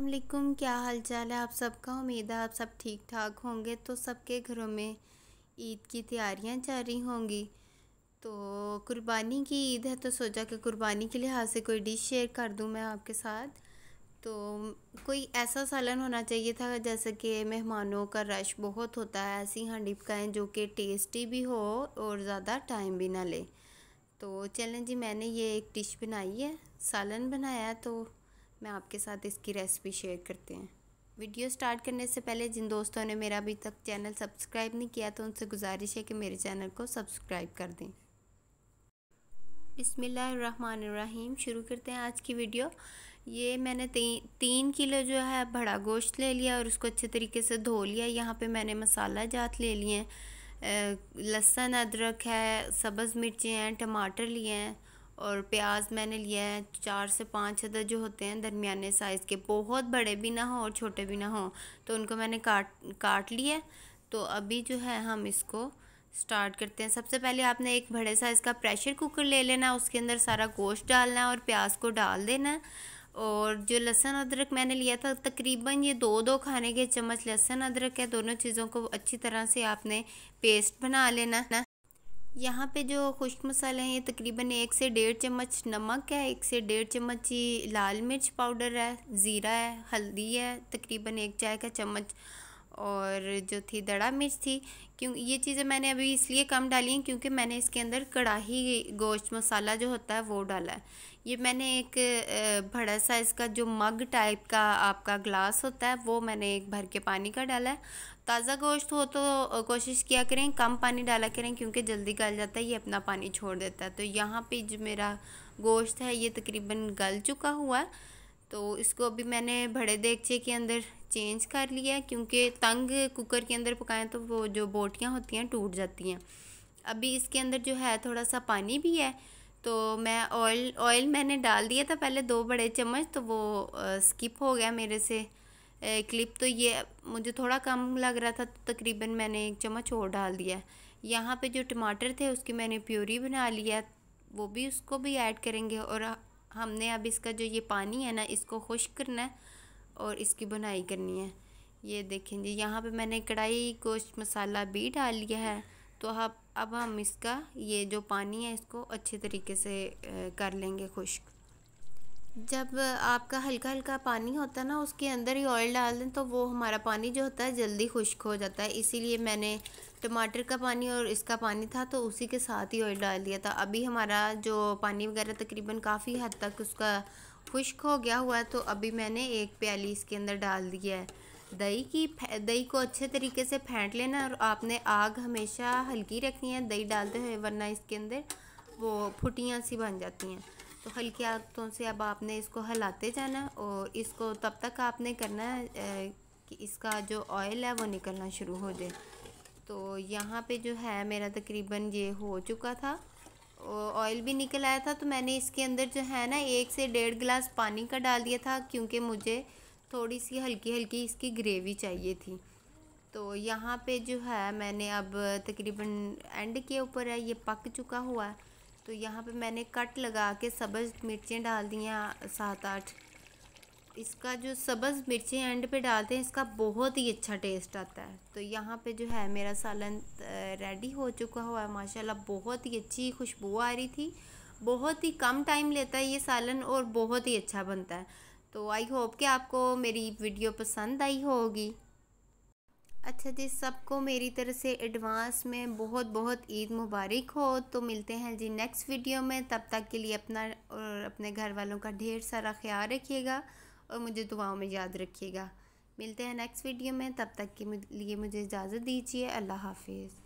असलकुम क्या हाल चाल है आप सबका उम्मीद है आप सब ठीक ठाक होंगे तो सबके घरों में ईद की तैयारियां रही होंगी तो कुर्बानी की ईद है तो सोचा कि कुर्बानी के लिहाज से कोई डिश शेयर कर दूं मैं आपके साथ तो कोई ऐसा सालन होना चाहिए था जैसे कि मेहमानों का रश बहुत होता है ऐसी हांडी पकाएँ जो कि टेस्टी भी हो और ज़्यादा टाइम भी ना ले तो चलें जी मैंने ये एक डिश बनाई है सालन बनाया तो मैं आपके साथ इसकी रेसिपी शेयर करते हैं वीडियो स्टार्ट करने से पहले जिन दोस्तों ने मेरा अभी तक चैनल सब्सक्राइब नहीं किया तो उनसे गुजारिश है कि मेरे चैनल को सब्सक्राइब कर दें बिसमीम शुरू करते हैं आज की वीडियो ये मैंने ती, तीन किलो जो है भड़ा गोश्त ले लिया और उसको अच्छे तरीके से धो लिया यहाँ पे मैंने मसाला जात ले लिए हैं लहसुन अदरक है सब्ज़ मिर्चें हैं टमाटर लिए हैं और प्याज मैंने लिया है चार से पाँच अदर जो होते हैं दरमियाने साइज़ के बहुत बड़े भी ना हों और छोटे भी ना हों तो उनको मैंने काट काट लिया तो अभी जो है हम इसको स्टार्ट करते हैं सबसे पहले आपने एक बड़े साइज़ का प्रेशर कुकर ले लेना उसके अंदर सारा गोश्त डालना और प्याज को डाल देना और जो लहसुन अदरक मैंने लिया था तकरीबन ये दो दो खाने के चम्मच लहसुन अदरक है दोनों चीज़ों को अच्छी तरह से आपने पेस्ट बना लेना यहाँ पे जो खुश्क मसाले हैं ये तकरीबन एक से डेढ़ चम्मच नमक है एक से डेढ़ चम्मच ही लाल मिर्च पाउडर है ज़ीरा है हल्दी है तकरीबन एक चाय का चम्मच और जो थी दड़ा मिर्च थी क्यों ये चीज़ें मैंने अभी इसलिए कम डाली हैं क्योंकि मैंने इसके अंदर कढ़ाही गोश्त मसाला जो होता है वो डाला है ये मैंने एक बड़ा सा इसका जो मग टाइप का आपका ग्लास होता है वो मैंने एक भर के पानी का डाला है ताज़ा गोश्त हो तो कोशिश किया करें कम पानी डाला करें क्योंकि जल्दी गल जाता है ये अपना पानी छोड़ देता है तो यहाँ पे जो मेरा गोश्त है ये तकरीबन गल चुका हुआ है तो इसको अभी मैंने बड़े देगचे के अंदर चेंज कर लिया क्योंकि तंग कुकर के अंदर पकाएं तो वो जो बोटियाँ होती हैं टूट जाती हैं अभी इसके अंदर जो है थोड़ा सा पानी भी है तो मैं ऑयल ऑयल मैंने डाल दिया था पहले दो बड़े चम्मच तो वो स्किप हो गया मेरे से क्लिप तो ये मुझे थोड़ा कम लग रहा था तो तकरीबन मैंने एक चम्मच और डाल दिया यहाँ पे जो टमाटर थे उसकी मैंने प्योरी बना लिया वो भी उसको भी ऐड करेंगे और हमने अब इसका जो ये पानी है ना इसको खुश करना है और इसकी बुनाई करनी है ये देखें जी यहाँ पे मैंने कढ़ाई गोश्त मसाला भी डाल लिया है तो अब अब हम इसका ये जो पानी है इसको अच्छे तरीके से कर लेंगे खुश्क जब आपका हल्का हल्का पानी होता है ना उसके अंदर ही ऑयल डाल दें तो वो हमारा पानी जो होता है जल्दी खुश्क हो जाता है इसीलिए मैंने टमाटर का पानी और इसका पानी था तो उसी के साथ ही ऑयल डाल दिया था अभी हमारा जो पानी वगैरह तकरीबन काफ़ी हद तक उसका खुश्क हो गया हुआ है तो अभी मैंने एक प्याली इसके अंदर डाल दिया है दही की दही को अच्छे तरीके से फेंट लेना और आपने आग हमेशा हल्की रखनी है दही डालते हुए वरना इसके अंदर वो फुटियाँ सी बन जाती हैं तो हल्के हाथों से अब आपने इसको हलाते जाना और इसको तब तक आपने करना है कि इसका जो ऑयल है वो निकलना शुरू हो जाए तो यहाँ पे जो है मेरा तकरीबन ये हो चुका था ऑयल भी निकल आया था तो मैंने इसके अंदर जो है ना एक से डेढ़ गिलास पानी का डाल दिया था क्योंकि मुझे थोड़ी सी हल्की हल्की इसकी ग्रेवी चाहिए थी तो यहाँ पे जो है मैंने अब तकरीबन एंड के ऊपर है ये पक चुका हुआ है तो यहाँ पे मैंने कट लगा के सब्ज़ मिर्चें डाल दी हैं सात आठ इसका जो सब्ज़ मिर्चें एंड पे डालते हैं इसका बहुत ही अच्छा टेस्ट आता है तो यहाँ पे जो है मेरा सालन रेडी हो चुका हुआ है माशाल्लाह बहुत ही अच्छी खुशबू आ रही थी बहुत ही कम टाइम लेता है ये सालन और बहुत ही अच्छा बनता है तो आई होप कि आपको मेरी वीडियो पसंद आई होगी अच्छा जी सबको मेरी तरफ से एडवांस में बहुत बहुत ईद मुबारक हो तो मिलते हैं जी नेक्स्ट वीडियो में तब तक के लिए अपना और अपने घर वालों का ढेर सारा ख्याल रखिएगा और मुझे दुआओं में याद रखिएगा मिलते हैं नेक्स्ट वीडियो में तब तक के लिए मुझे इजाज़त दीजिए अल्लाह हाफिज़